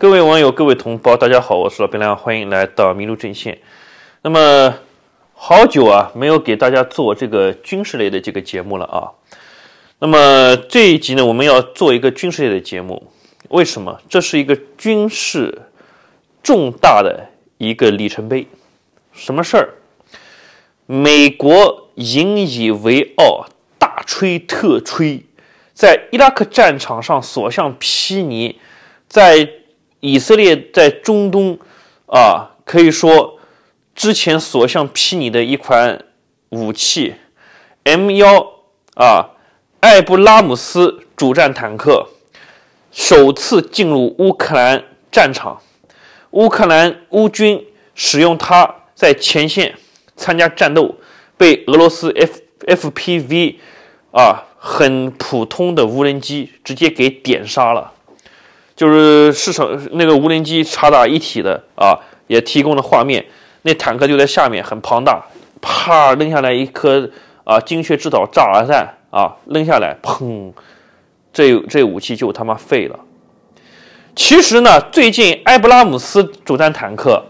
各位网友，各位同胞，大家好，我是老白亮，欢迎来到麋鹿阵线。那么好久啊，没有给大家做这个军事类的这个节目了啊。那么这一集呢，我们要做一个军事类的节目。为什么？这是一个军事重大的一个里程碑。什么事儿？美国引以为傲，大吹特吹，在伊拉克战场上所向披靡，在以色列在中东，啊，可以说之前所向披靡的一款武器，M 幺啊，艾布拉姆斯主战坦克，首次进入乌克兰战场。乌克兰乌军使用它在前线参加战斗，被俄罗斯 F F P V 啊，很普通的无人机直接给点杀了。就是市场那个无人机插打一体的啊，也提供了画面。那坦克就在下面，很庞大，啪扔下来一颗啊，精确制导炸药弹啊，扔下来，砰，这这武器就他妈废了。其实呢，最近埃布拉姆斯主战坦克，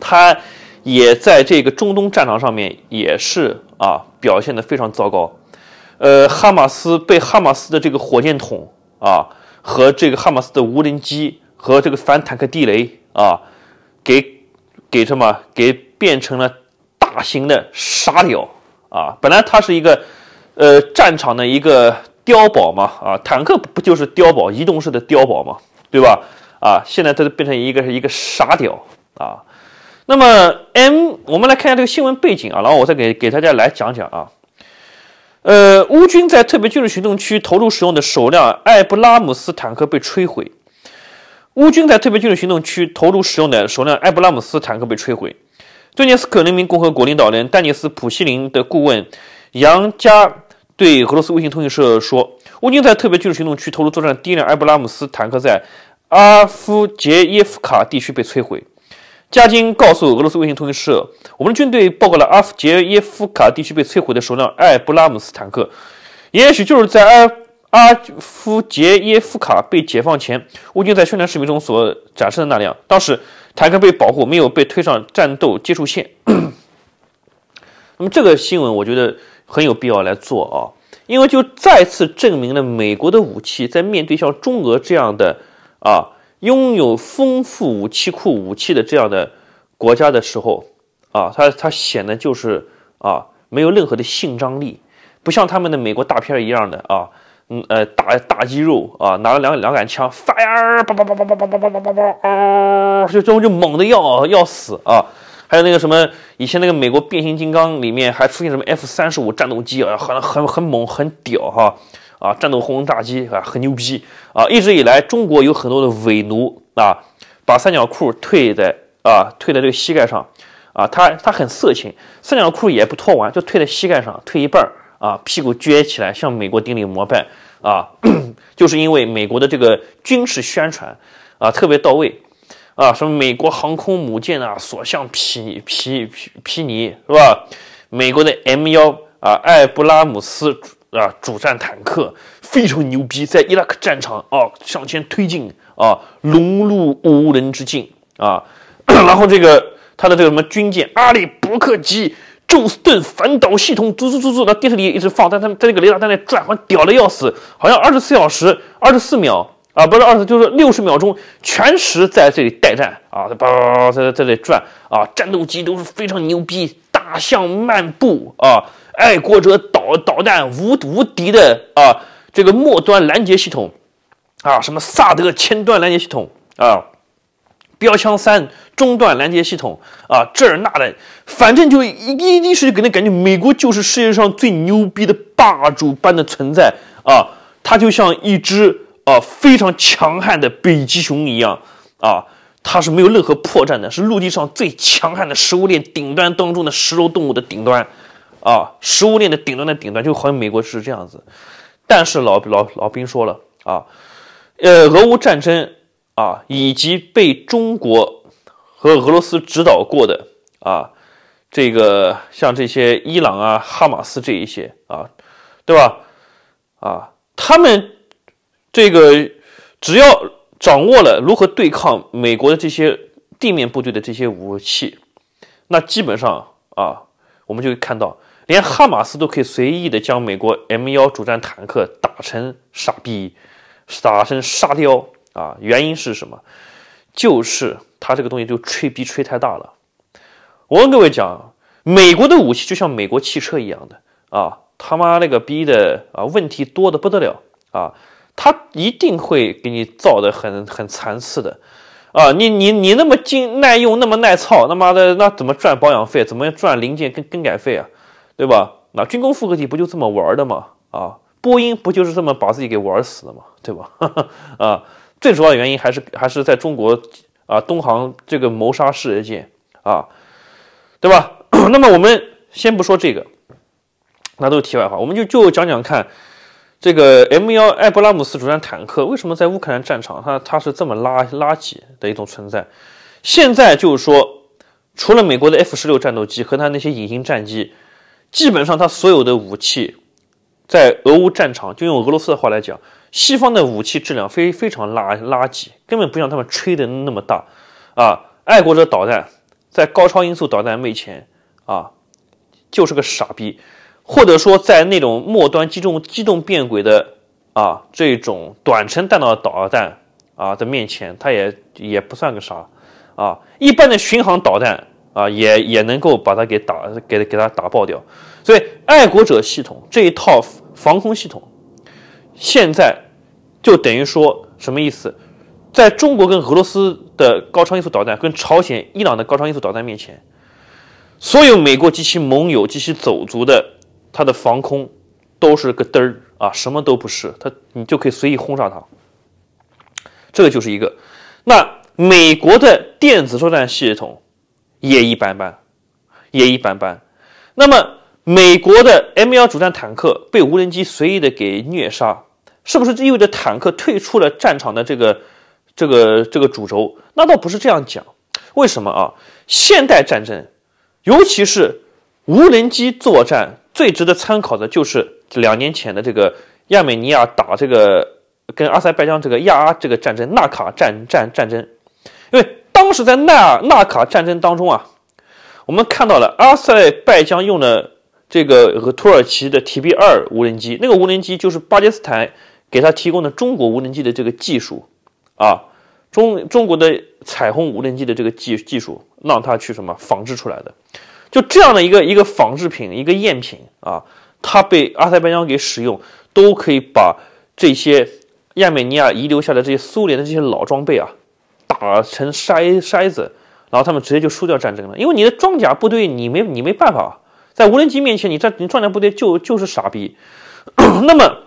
它也在这个中东战场上面也是啊，表现得非常糟糕。呃，哈马斯被哈马斯的这个火箭筒啊。和这个哈马斯的无人机和这个反坦克地雷啊，给给什么给变成了大型的沙雕啊！本来它是一个呃战场的一个碉堡嘛啊，坦克不就是碉堡移动式的碉堡嘛，对吧？啊，现在它变成一个一个沙雕啊。那么，M，我们来看一下这个新闻背景啊，然后我再给给大家来讲讲啊。呃，乌军在特别军事行动区投入使用的首辆艾布拉姆斯坦克被摧毁。乌军在特别军事行动区投入使用的首辆艾布拉姆斯坦克被摧毁。顿涅斯克人民共和国领导人丹尼斯·普希林的顾问杨加对俄罗斯卫星通讯社说：“乌军在特别军事行动区投入作战的第一辆艾布拉姆斯坦克在阿夫杰耶夫卡地区被摧毁。”加金告诉俄罗斯卫星通讯社：“我们的军队报告了阿夫杰耶夫卡地区被摧毁的首辆艾布拉姆斯坦克，也许就是在阿阿夫杰耶夫卡被解放前，乌军在宣传视频中所展示的那辆。当时坦克被保护，没有被推上战斗接触线。那么这个新闻我觉得很有必要来做啊，因为就再次证明了美国的武器在面对像中俄这样的啊。”拥有丰富武器库、武器的这样的国家的时候啊，它它显得就是啊，没有任何的性张力，不像他们的美国大片一样的啊，嗯呃，大大肌肉啊，拿了两两杆枪，fire，叭叭叭叭叭叭叭叭叭叭，哦，就就就猛的要要死啊！还有那个什么以前那个美国变形金刚里面还出现什么 F 三十五战斗机啊，很很很猛很屌哈。啊，战斗轰轰炸机啊，很牛逼啊！一直以来，中国有很多的伪奴啊，把三角裤儿退在啊，退在这个膝盖上啊，他他很色情，三角裤也不脱完，就退在膝盖上，退一半儿啊，屁股撅起来向美国顶礼膜拜啊，就是因为美国的这个军事宣传啊特别到位啊，什么美国航空母舰啊，所向披披披披靡是吧？美国的 M 幺啊，艾布拉姆斯。啊，主战坦克非常牛逼，在伊拉克战场啊向前推进啊，龙入无人之境啊。然后这个他的这个什么军舰，阿利伯克级、宙斯盾反导系统，嘟嘟嘟嘟，那电视里一直放，但他们在那个雷达在那转，好像屌得要死，好像二十四小时、二十四秒啊，不是二十就是六十秒钟全时在这里待战啊，叭叭叭在在这里转啊，战斗机都是非常牛逼，大象漫步啊。爱国者导导弹无无敌的啊，这个末端拦截系统啊，什么萨德前端拦截系统啊，标枪三中段拦截系统啊，这那的，反正就一一定是给人感觉美国就是世界上最牛逼的霸主般的存在啊，它就像一只啊非常强悍的北极熊一样啊，它是没有任何破绽的，是陆地上最强悍的食物链顶端当中的食肉动物的顶端。啊，食物链的顶端的顶端，就好像美国是这样子。但是老老老兵说了啊，呃，俄乌战争啊，以及被中国和俄罗斯指导过的啊，这个像这些伊朗啊、哈马斯这一些啊，对吧？啊，他们这个只要掌握了如何对抗美国的这些地面部队的这些武器，那基本上啊，我们就会看到。连哈马斯都可以随意的将美国 M1 主战坦克打成傻逼，打成沙雕啊！原因是什么？就是他这个东西就吹逼吹太大了。我跟各位讲，美国的武器就像美国汽车一样的啊，他妈那个逼的啊，问题多的不得了啊！他一定会给你造的很很残次的啊！你你你那么经耐用，那么耐操，他妈的那怎么赚保养费？怎么赚零件跟更改费啊？对吧？那军工复合体不就这么玩的吗？啊，波音不就是这么把自己给玩死的吗？对吧？啊，最主要的原因还是还是在中国啊，东航这个谋杀事件啊，对吧？那么我们先不说这个，那都是题外话，我们就就讲讲看这个 M 幺艾布拉姆斯主战坦克为什么在乌克兰战场它它是这么垃垃圾的一种存在。现在就是说，除了美国的 F 十六战斗机和它那些隐形战机。基本上，他所有的武器在俄乌战场，就用俄罗斯的话来讲，西方的武器质量非非常垃垃圾，根本不像他们吹的那么大啊。爱国者导弹在高超音速导弹面前啊，就是个傻逼，或者说在那种末端击中机动变轨的啊这种短程弹道导弹啊的面前，它也也不算个啥啊。一般的巡航导弹。啊，也也能够把它给打给给它打爆掉，所以爱国者系统这一套防空系统，现在就等于说什么意思？在中国跟俄罗斯的高超音速导弹跟朝鲜、伊朗的高超音速导弹面前，所有美国及其盟友及其走卒的他的防空都是个嘚儿啊，什么都不是，他你就可以随意轰炸他。这个就是一个，那美国的电子作战系统。也一般般，也一般般。那么，美国的 M1 主战坦克被无人机随意的给虐杀，是不是意味着坦克退出了战场的这个、这个、这个主轴？那倒不是这样讲。为什么啊？现代战争，尤其是无人机作战，最值得参考的就是两年前的这个亚美尼亚打这个跟阿塞拜疆这个亚阿这个战争、纳卡战战战争，因为。当时在纳纳卡战争当中啊，我们看到了阿塞拜疆用的这个和土耳其的 TB 二无人机，那个无人机就是巴基斯坦给他提供的中国无人机的这个技术啊，中中国的彩虹无人机的这个技技术，让他去什么仿制出来的，就这样的一个一个仿制品一个赝品啊，它被阿塞拜疆给使用，都可以把这些亚美尼亚遗留下来的这些苏联的这些老装备啊。打成筛筛子，然后他们直接就输掉战争了。因为你的装甲部队，你没你没办法，在无人机面前，你在你装甲部队就就是傻逼。那么，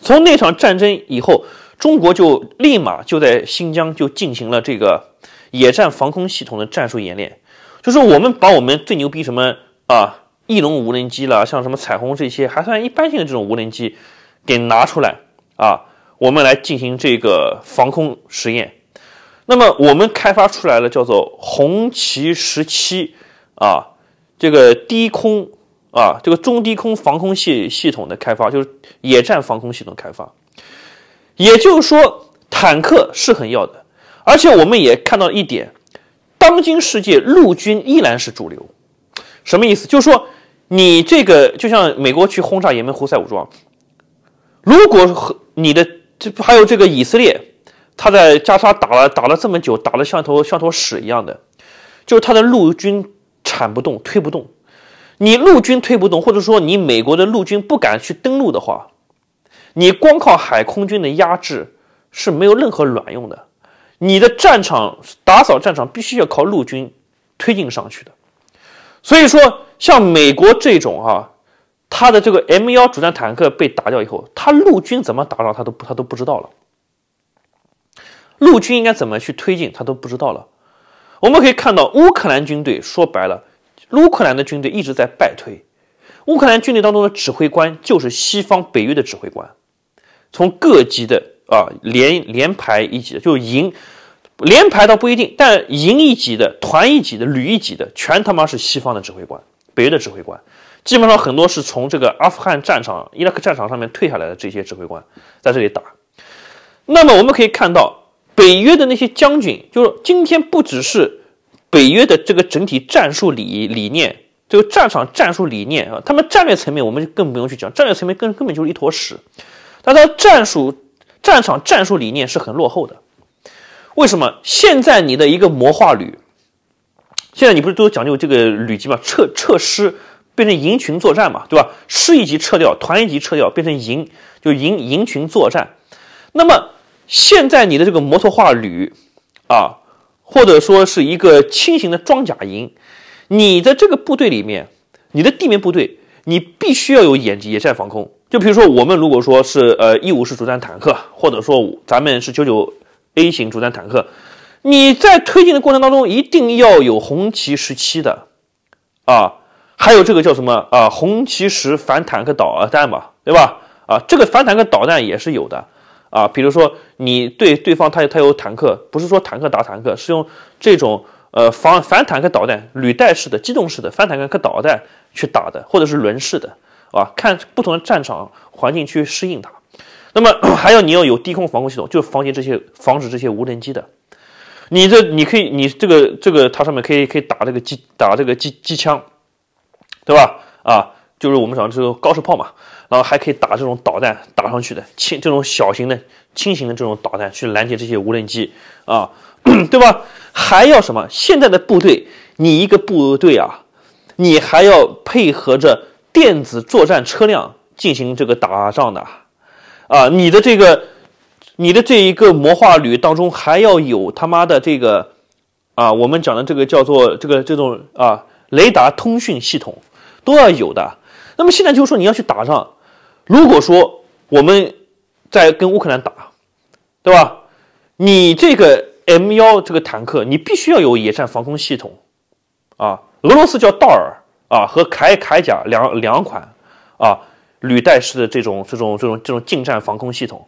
从那场战争以后，中国就立马就在新疆就进行了这个野战防空系统的战术演练，就是我们把我们最牛逼什么啊，翼龙无人机了，像什么彩虹这些还算一般性的这种无人机，给拿出来啊，我们来进行这个防空实验。那么我们开发出来了，叫做红旗十七，啊，这个低空啊，这个中低空防空系系统的开发，就是野战防空系统开发。也就是说，坦克是很要的，而且我们也看到一点，当今世界陆军依然是主流。什么意思？就是说，你这个就像美国去轰炸也门胡塞武装，如果和你的这还有这个以色列。他在加沙打了打了这么久，打得像头像头屎一样的，就是他的陆军铲不动、推不动。你陆军推不动，或者说你美国的陆军不敢去登陆的话，你光靠海空军的压制是没有任何卵用的。你的战场打扫战场必须要靠陆军推进上去的。所以说，像美国这种啊，他的这个 M 幺主战坦克被打掉以后，他陆军怎么打仗他都他都不知道了。陆军应该怎么去推进，他都不知道了。我们可以看到，乌克兰军队说白了，乌克兰的军队一直在败退。乌克兰军队当中的指挥官就是西方北约的指挥官，从各级的啊连连排一级的就营，连排倒不一定，但营一级的、团一级的、旅一级的，全他妈是西方的指挥官、北约的指挥官。基本上很多是从这个阿富汗战场、伊拉克战场上面退下来的这些指挥官在这里打。那么我们可以看到。北约的那些将军，就是今天不只是北约的这个整体战术理理念，这个战场战术理念啊，他们战略层面我们就更不用去讲，战略层面根根本就是一坨屎。但他战术战场战术理念是很落后的。为什么？现在你的一个魔化旅，现在你不是都讲究这个旅级嘛，撤撤师变成营群作战嘛，对吧？师一级撤掉，团一级撤掉，变成营就营营群作战，那么。现在你的这个摩托化旅，啊，或者说是一个轻型的装甲营，你的这个部队里面，你的地面部队，你必须要有野级野战防空。就比如说，我们如果说是呃一五式主战坦克，或者说咱们是九九 A 型主战坦克，你在推进的过程当中，一定要有红旗十七的，啊，还有这个叫什么啊，红旗十反坦克导弹吧，对吧？啊，这个反坦克导弹也是有的。啊，比如说你对对方，他他有坦克，不是说坦克打坦克，是用这种呃防反坦克导弹，履带式的、机动式的反坦克导弹去打的，或者是轮式的，啊，看不同的战场环境去适应它。那么 还有你要有低空防空系统，就防防这些、防止这些无人机的。你这你可以，你这个这个它上面可以可以打这个机打这个机机枪，对吧？啊，就是我们讲的种高射炮嘛。然后还可以打这种导弹，打上去的轻这种小型的轻型的这种导弹去拦截这些无人机啊，对吧？还要什么？现在的部队，你一个部队啊，你还要配合着电子作战车辆进行这个打仗的啊，你的这个，你的这一个魔化旅当中还要有他妈的这个啊，我们讲的这个叫做这个这种啊雷达通讯系统都要有的。那么现在就说你要去打仗。如果说我们在跟乌克兰打，对吧？你这个 M 幺这个坦克，你必须要有野战防空系统，啊，俄罗斯叫道尔啊和铠铠甲两两款，啊，履带式的这种这种这种这种近战防空系统，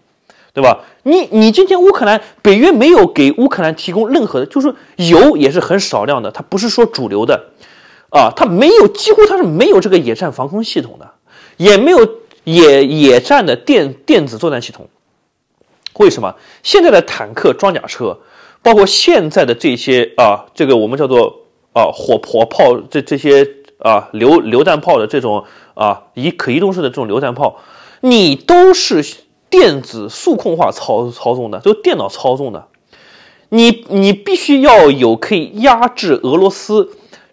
对吧？你你今天乌克兰北约没有给乌克兰提供任何的，就是油也是很少量的，它不是说主流的，啊，它没有几乎它是没有这个野战防空系统的，也没有。野野战的电电子作战系统，为什么现在的坦克、装甲车，包括现在的这些啊，这个我们叫做啊火火炮，这这些啊榴榴弹炮的这种啊移可移动式的这种榴弹炮，你都是电子数控化操操纵的，就是电脑操纵的。你你必须要有可以压制俄罗斯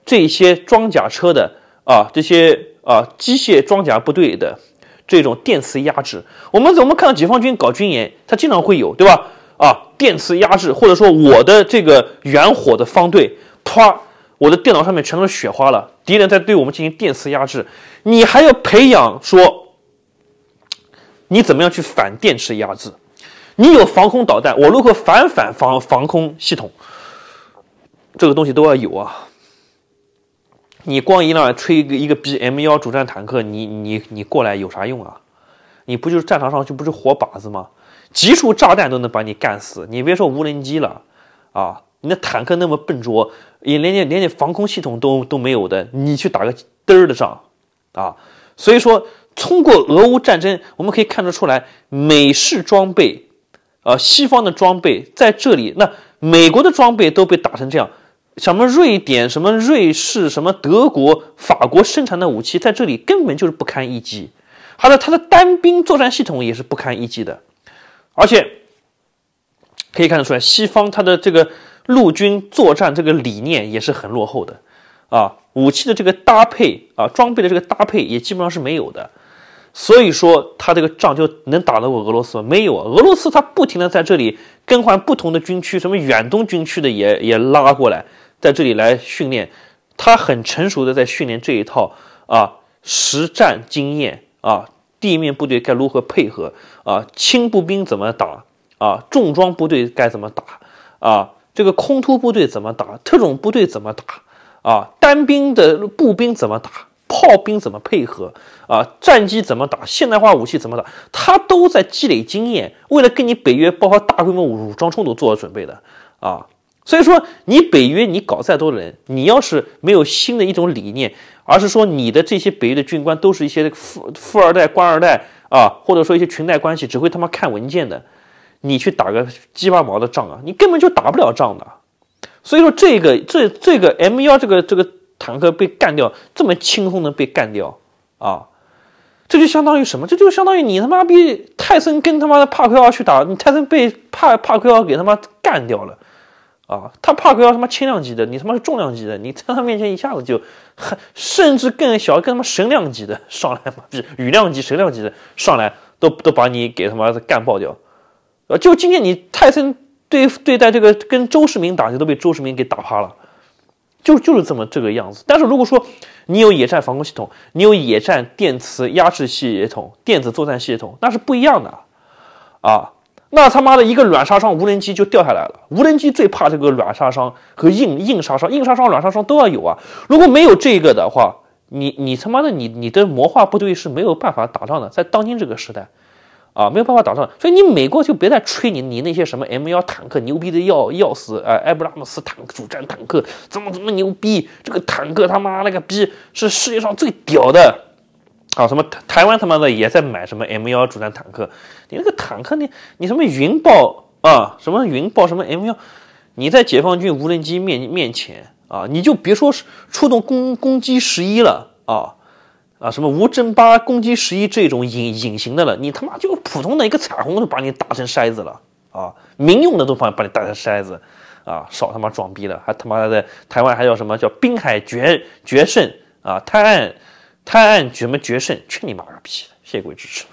这些装甲车的啊，这些啊机械装甲部队的。这种电磁压制，我们我们看到解放军搞军演，他经常会有，对吧？啊，电磁压制，或者说我的这个远火的方队，啪，我的电脑上面全都是雪花了，敌人在对我们进行电磁压制，你还要培养说，你怎么样去反电磁压制？你有防空导弹，我如何反反防防空系统？这个东西都要有啊。你光一辆吹一个一个 B M 幺主战坦克，你你你过来有啥用啊？你不就是战场上去不是活靶子吗？几束炸弹都能把你干死。你别说无人机了，啊，你那坦克那么笨拙，也连点连点防空系统都都没有的，你去打个嘚儿的仗，啊。所以说，通过俄乌战争，我们可以看得出来，美式装备，呃，西方的装备在这里，那美国的装备都被打成这样。什么瑞典、什么瑞士、什么德国、法国生产的武器，在这里根本就是不堪一击。它的它的单兵作战系统也是不堪一击的，而且可以看得出来，西方它的这个陆军作战这个理念也是很落后的啊，武器的这个搭配啊，装备的这个搭配也基本上是没有的。所以说，他这个仗就能打得过俄罗斯吗？没有，俄罗斯他不停的在这里更换不同的军区，什么远东军区的也也拉过来。在这里来训练，他很成熟的在训练这一套啊，实战经验啊，地面部队该如何配合啊，轻步兵怎么打啊，重装部队该怎么打啊，这个空突部队怎么打，特种部队怎么打啊，单兵的步兵怎么打，炮兵怎么配合啊，战机怎么打，现代化武器怎么打，他都在积累经验，为了跟你北约爆发大规模武装冲突做了准备的啊。所以说，你北约你搞再多的人，你要是没有新的一种理念，而是说你的这些北约的军官都是一些富富二代、官二代啊，或者说一些裙带关系，只会他妈看文件的，你去打个鸡巴毛的仗啊，你根本就打不了仗的。所以说，这个这这个 M 幺这个这个坦克被干掉，这么轻松的被干掉啊，这就相当于什么？这就相当于你他妈逼泰森跟他妈的帕奎奥去打，你泰森被帕帕奎奥给他妈干掉了。啊，他帕克要他妈轻量级的，你他妈是重量级的，你在他面前一下子就，甚至更小，更他妈神量级的上来嘛，雨量级、神量级的上来都都把你给他妈干爆掉。呃，就今天你泰森对对待这个跟周世民打球都被周世民给打趴了，就就是这么这个样子。但是如果说你有野战防空系统，你有野战电磁压制系统、电子作战系统，那是不一样的啊。那他妈的一个软杀伤无人机就掉下来了。无人机最怕这个软杀伤和硬硬杀伤，硬杀伤、软杀伤都要有啊。如果没有这个的话，你你他妈的你你的魔化部队是没有办法打仗的，在当今这个时代，啊，没有办法打仗。所以你美国就别再吹你你那些什么 M1 坦克牛逼的要要死呃，埃布拉姆斯坦主战坦克怎么怎么牛逼，这个坦克他妈那个逼是世界上最屌的。啊，什么台湾他妈的也在买什么 M 幺主战坦克？你那个坦克，你你什么云豹啊，什么云豹，什么 M 幺？你在解放军无人机面面前啊，你就别说是出动攻攻击十一了啊啊，什么无侦八攻击十一这种隐隐形的了，你他妈就普通的一个彩虹都把你打成筛子了啊！民用的都把把你打成筛子啊！少他妈装逼了，还他妈在台湾还叫什么叫滨海决决胜啊？泰安探案绝么绝胜，去你妈个逼！谢谢各位支持。